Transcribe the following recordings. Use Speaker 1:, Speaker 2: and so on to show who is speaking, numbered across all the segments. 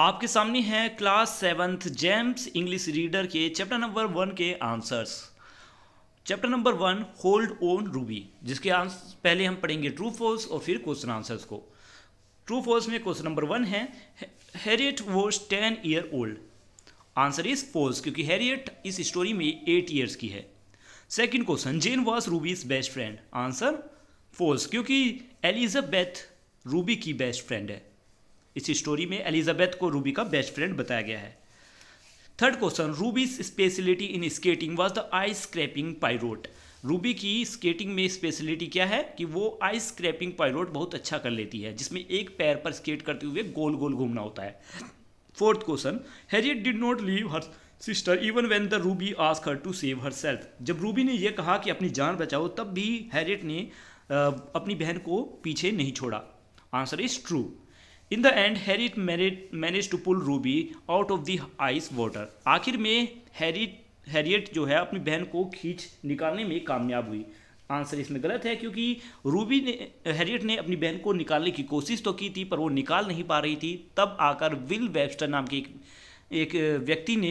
Speaker 1: आपके सामने है class seventh James English reader के चैप्टर नंबर वन के answers chapter number one hold on Ruby जिसके आंसर पहले हम पढ़ेंगे ट्रू फोर्स और फिर क्वेश्चन आंसर्स को ट्रू फोर्स में क्वेश्चन नंबर वन है Harriet was ten year old answer is false क्योंकि हैरियट इस स्टोरी में एट ईयर्स की है second question Jane was Ruby's best friend answer false क्योंकि एलिजाबेथ रूबी की बेस्ट फ्रेंड है इस स्टोरी में एलिजाबेथ को रूबी का बेस्ट फ्रेंड बताया गया है third question Ruby's speciality in skating was the ice scraping pirouette Ruby की स्केटिंग में स्पेशलिटी क्या है कि वो आइस स्क्रैपिंग पायरोट बहुत अच्छा कर लेती है जिसमें एक पैर पर स्केट करते हुए गोल गोल घूमना होता है fourth question Harriet did not leave her sister even when the Ruby ask her to save herself जब रूबी ने यह कहा कि अपनी जान बचाओ तब भी हैरियट ने अपनी बहन को पीछे नहीं छोड़ा answer is true in the end Harriet manage to pull Ruby out of the ice water आखिर में हैरी हैरियट जो है अपनी बहन को खींच निकालने में कामयाब हुई आंसर इसमें गलत है क्योंकि रूबी ने हैरियट ने अपनी बहन को निकालने की कोशिश तो की थी पर वो निकाल नहीं पा रही थी तब आकर विल वेबस्टर नाम के एक, एक व्यक्ति ने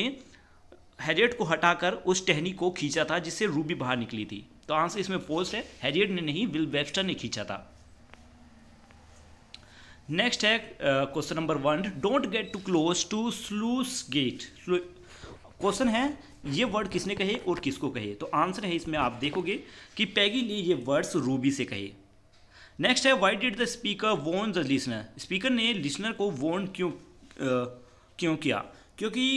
Speaker 1: हैरियट को हटाकर उस टहनी को खींचा था जिससे रूबी बाहर निकली थी तो आंसर इसमें पोस्ट है हैरियट ने नहीं विल वेबस्टर ने खींचा था नेक्स्ट है question number one don't get too close to sluice gate question है ये वर्ड किसने कहे और किसको कहे तो आंसर है इसमें आप देखोगे कि पैगी ने ये वर्ड्स रूबी से कहे नेक्स्ट है why did the speaker warn the listener speaker ने लिसनर को वोन क्यों आ, uh, क्यों किया क्योंकि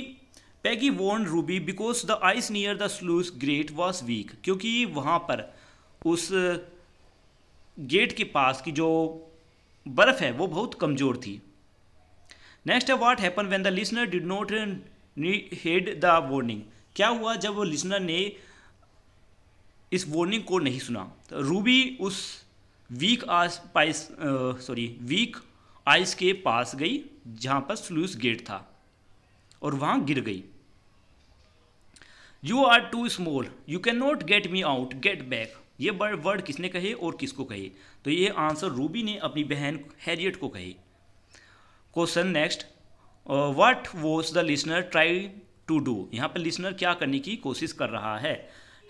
Speaker 1: Peggy warn Ruby because the ice near the sluice gate was weak क्योंकि वहाँ पर उस गेट uh, के पास की जो बर्फ़ है वो बहुत कमज़ोर थी नेक्स्ट है what happen when the listener did not heed the warning क्या हुआ जब वो लिसनर ने इस वार्निंग को नहीं सुना तो रूबी उस वीक आस पाइस सॉरी वीक आइस के पास गई जहां पर स्लूस गेट था और वहां गिर गई you are too small you can not get me out get back ये वर्ड किसने कहे और किसको कहे तो ये आंसर रूबी ने अपनी बहन हैरियट को कहे question next what was the listener try to do यहाँ पर लिसनर क्या करने की कोशिश कर रहा है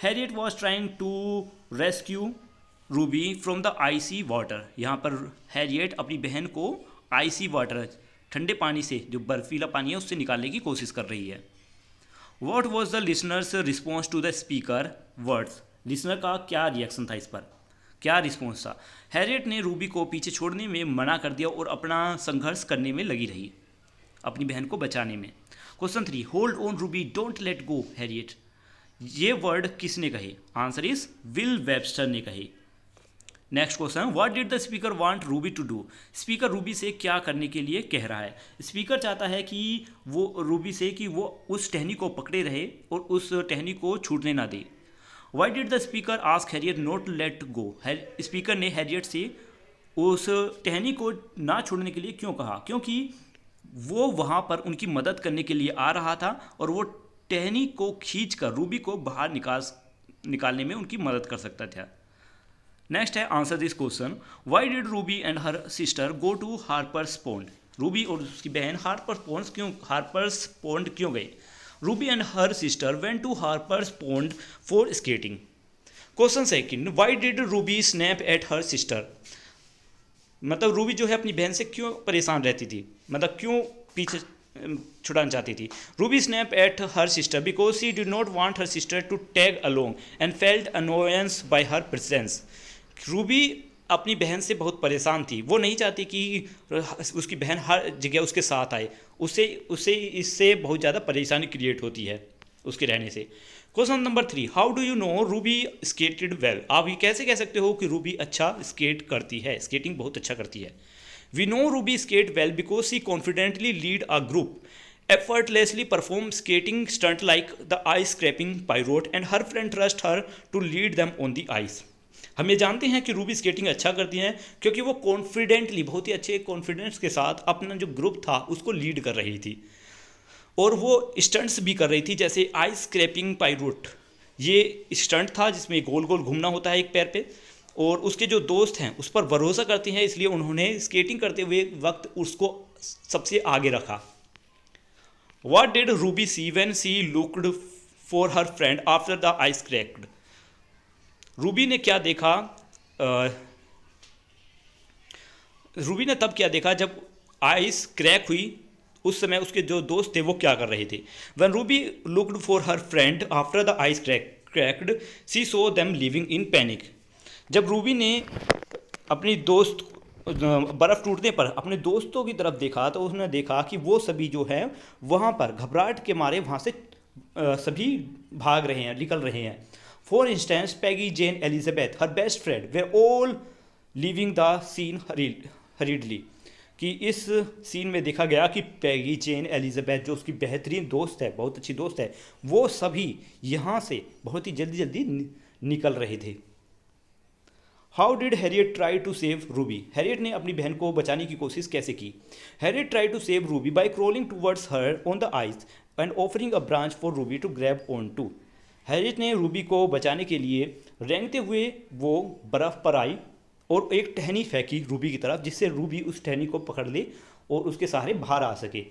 Speaker 1: Harriet was trying to rescue Ruby from the icy water यहाँ पर हैरियट अपनी बहन को आईसी वाटर ठंडे पानी से जो बर्फीला पानी है उससे निकालने की कोशिश कर रही है what was the listener's response to the speaker words listener का क्या रिएक्शन था इस पर क्या रिस्पॉन्स था हैरियट ने रूबी को पीछे छोड़ने में मना कर दिया और अपना संघर्ष करने में लगी रही अपनी बहन को बचाने में question three hold on Ruby don't let go Harriet ये वर्ड किसने कहे आंसर इज विल वेबस्टर ने कहे next question what did the speaker want Ruby to do speaker Ruby से क्या करने के लिए कह रहा है स्पीकर चाहता है कि वो रूबी से कि वो उस टहनी को पकड़े रहे और उस टहनी को छूटने ना दे why did the speaker ask Harriet not let go speaker ने हैरियट से उस टहनी को ना छोड़ने के लिए क्यों कहा क्योंकि वो वहाँ पर उनकी मदद करने के लिए आ रहा था और वो टहनी को खींच कर रूबी को बाहर निकास निकालने में उनकी मदद कर सकता था नेक्स्ट है answer this question why did Ruby and her sister go to Harper's pond Ruby और उसकी बहन हार्पर्स पोन्स क्यों हार्पर्स पोन्ड क्यों गए Ruby and her sister went to Harper's Pond for skating question second why did Ruby snap at her sister मतलब Ruby जो है अपनी बहन से क्यों परेशान रहती थी मतलब क्यों पीछे छुड़ाना चाहती थी Ruby snap at her sister because she did not want her sister to tag along and felt annoyance by her presence Ruby अपनी बहन से बहुत परेशान थी वो नहीं चाहती कि उसकी बहन हर जगह उसके साथ आए उसे उसे इससे बहुत ज़्यादा परेशानी क्रिएट होती है उसके रहने से question number three how do you know Ruby skated well आप ये कैसे कह सकते हो कि रूबी अच्छा स्केट करती है स्केटिंग बहुत अच्छा करती है we know Ruby skate well because she confidently lead a group perform skating stunt like the ice ice pirouette and her friend trust her to lead them on the ice हम ये जानते हैं कि Ruby skating अच्छा करती हैं क्योंकि वो कॉन्फिडेंटली बहुत ही अच्छे कॉन्फिडेंस के साथ अपना जो ग्रुप था उसको लीड कर रही थी और वो स्टंट्स भी कर रही थी जैसे आई स्क्रैपिंग पाई रूट ये स्टंट था जिसमें गोल गोल घूमना होता है एक पैर पे और उसके जो दोस्त हैं उस पर भरोसा करते हैं इसलिए उन्होंने स्केटिंग करते हुए वक्त उसको सबसे आगे रखा what did Ruby see when she looked for her friend after the ice cracked Ruby ने क्या देखा आ, रूबी ने तब क्या देखा जब आइस क्रैक हुई उस समय उसके जो दोस्त थे वो क्या कर रहे थे when Ruby looked for her friend after the ice crack cracked she saw them leaving in panic जब रूबी ने अपनी दोस्त बर्फ़ टूटने पर अपने दोस्तों की तरफ देखा तो उसने देखा कि वो सभी जो है वहाँ पर घबराहट के मारे वहाँ से सभी भाग रहे हैं निकल रहे हैं For instance, Peggy, Jane, Elizabeth, her best friend were all leaving the scene हरीडली hurriedly. कि इस सीन में देखा गया कि पैगी चेन एलिजाबैथ जो उसकी बेहतरीन दोस्त है बहुत अच्छी दोस्त है वो सभी यहाँ से बहुत ही जल्दी जल्दी निकल रहे थे how did Harriet try to save Ruby Harriet ने अपनी बहन को बचाने की कोशिश कैसे की Harriet try to save Ruby by crawling towards her on the ice and offering a branch for Ruby to grab on to Harris ने रूबी को बचाने के लिए रेंगते हुए वो बर्फ़ पर आई और एक टहनी फेंकी रूबी की तरफ जिससे रूबी उस टहनी को पकड़ ले और उसके सहारे बाहर आ सके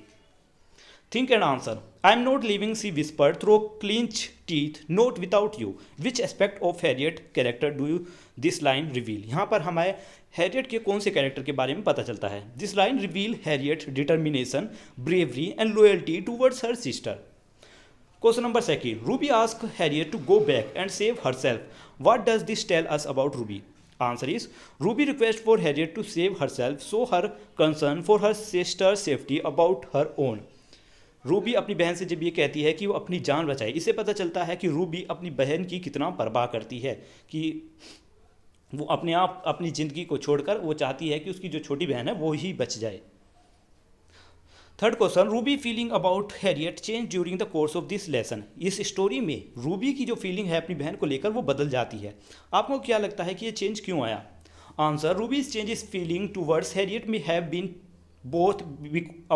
Speaker 1: think and answer I am not leaving she whisper through clench teeth not without you which aspect of Harriet character do you this line reveal यहाँ पर हमारे हैरियट के कौन से कैरेक्टर के बारे में पता चलता है this line reveal Harriet determination bravery and loyalty towards her sister question number second Ruby ask Harriet to go back and save herself what does this tell us about Ruby answer is Ruby request for Harriet to save herself so her concern for her sister safety about her own Ruby अपनी बहन से जब ये कहती है कि वो अपनी जान बचाए इसे पता चलता है कि रूबी अपनी बहन की कितना परवाह करती है कि वो अपने आप अपनी ज़िंदगी को छोड़कर वो चाहती है कि उसकी जो छोटी बहन है वो ही बच जाए third question Ruby feeling about Harriet change during the course of this lesson इस स्टोरी में रूबी की जो फीलिंग है अपनी बहन को लेकर वो बदल जाती है आपको क्या लगता है कि ये चेंज क्यों आया answer Ruby's change is feeling towards Harriet may have been brought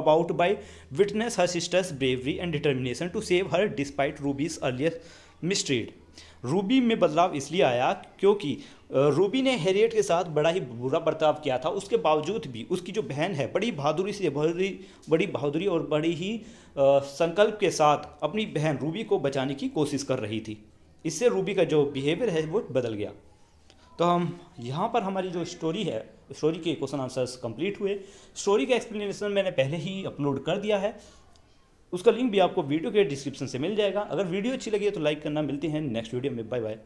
Speaker 1: about by witness her sister's bravery and determination to save her despite Ruby's earlier mistreat Ruby में बदलाव इसलिए आया क्योंकि रूबी ने हेरियट के साथ बड़ा ही बुरा बर्ताव किया था उसके बावजूद भी उसकी जो बहन है बड़ी बहादुरी से बड़ी बड़ी बहादुरी और बड़ी ही संकल्प के साथ अपनी बहन रूबी को बचाने की कोशिश कर रही थी इससे रूबी का जो बिहेवियर है वो बदल गया तो हम यहाँ पर हमारी जो स्टोरी है स्टोरी के क्वेश्चन आंसर्स कंप्लीट हुए स्टोरी का एक्सप्लेनेशन मैंने पहले ही अपलोड कर दिया है उसका लिंक भी आपको वीडियो के डिस्क्रिप्शन से मिल जाएगा अगर वीडियो अच्छी लगी है तो लाइक करना मिलती है नेक्स्ट वीडियो में बाय बाय